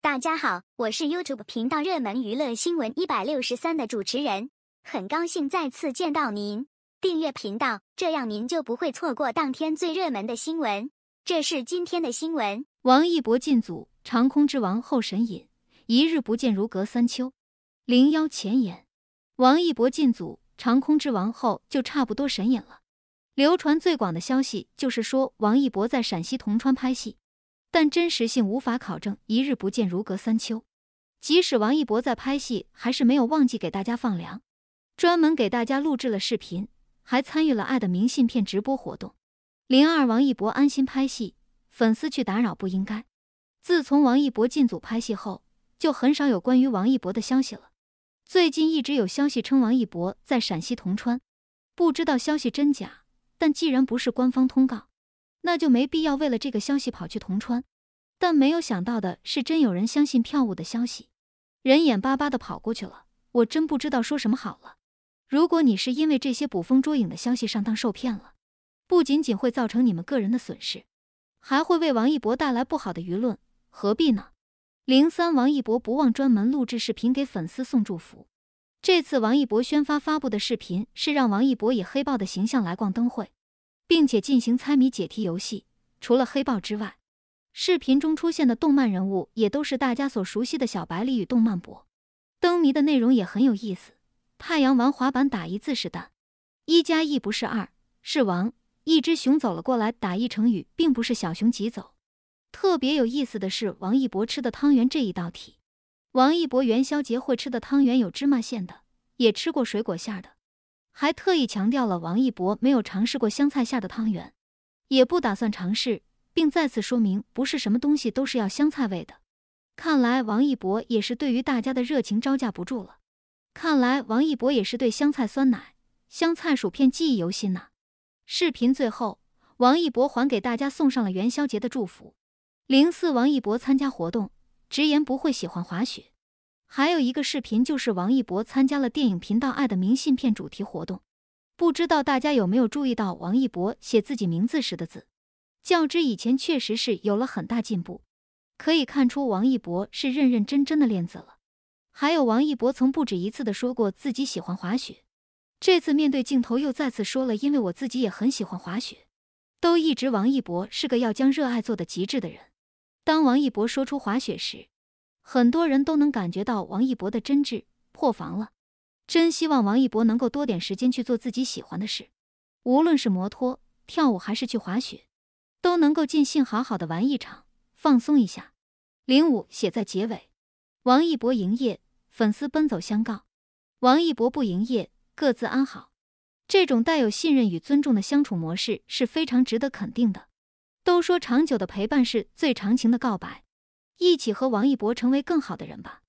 大家好，我是 YouTube 频道热门娱乐新闻一百六十三的主持人，很高兴再次见到您。订阅频道，这样您就不会错过当天最热门的新闻。这是今天的新闻：王一博进组《长空之王》后神隐，一日不见如隔三秋。零幺前言：王一博进组《长空之王》后就差不多神隐了。流传最广的消息就是说王一博在陕西铜川拍戏。但真实性无法考证，一日不见如隔三秋。即使王一博在拍戏，还是没有忘记给大家放粮，专门给大家录制了视频，还参与了《爱的明信片》直播活动。零二王一博安心拍戏，粉丝去打扰不应该。自从王一博进组拍戏后，就很少有关于王一博的消息了。最近一直有消息称王一博在陕西铜川，不知道消息真假，但既然不是官方通告。那就没必要为了这个消息跑去铜川，但没有想到的是，真有人相信票务的消息，人眼巴巴的跑过去了。我真不知道说什么好了。如果你是因为这些捕风捉影的消息上当受骗了，不仅仅会造成你们个人的损失，还会为王一博带来不好的舆论，何必呢？零三王一博不忘专门录制视频给粉丝送祝福。这次王一博宣发发布的视频是让王一博以黑豹的形象来逛灯会。并且进行猜谜解题游戏。除了黑豹之外，视频中出现的动漫人物也都是大家所熟悉的小白里与动漫博。灯谜的内容也很有意思。太阳玩滑板打一字是“蛋”。一加一不是二是“王”。一只熊走了过来打一成语，并不是“小熊急走”。特别有意思的是王一博吃的汤圆这一道题。王一博元宵节会吃的汤圆有芝麻馅的，也吃过水果馅的。还特意强调了王一博没有尝试过香菜下的汤圆，也不打算尝试，并再次说明不是什么东西都是要香菜味的。看来王一博也是对于大家的热情招架不住了。看来王一博也是对香菜酸奶、香菜薯片记忆犹新呐。视频最后，王一博还给大家送上了元宵节的祝福。零四王一博参加活动，直言不会喜欢滑雪。还有一个视频，就是王一博参加了电影频道《爱的明信片》主题活动，不知道大家有没有注意到王一博写自己名字时的字，较之以前确实是有了很大进步，可以看出王一博是认认真真的练字了。还有王一博曾不止一次的说过自己喜欢滑雪，这次面对镜头又再次说了，因为我自己也很喜欢滑雪，都一直王一博是个要将热爱做的极致的人。当王一博说出滑雪时。很多人都能感觉到王一博的真挚破防了，真希望王一博能够多点时间去做自己喜欢的事，无论是摩托、跳舞还是去滑雪，都能够尽兴好好的玩一场，放松一下。零五写在结尾，王一博营业，粉丝奔走相告；王一博不营业，各自安好。这种带有信任与尊重的相处模式是非常值得肯定的。都说长久的陪伴是最长情的告白。一起和王一博成为更好的人吧。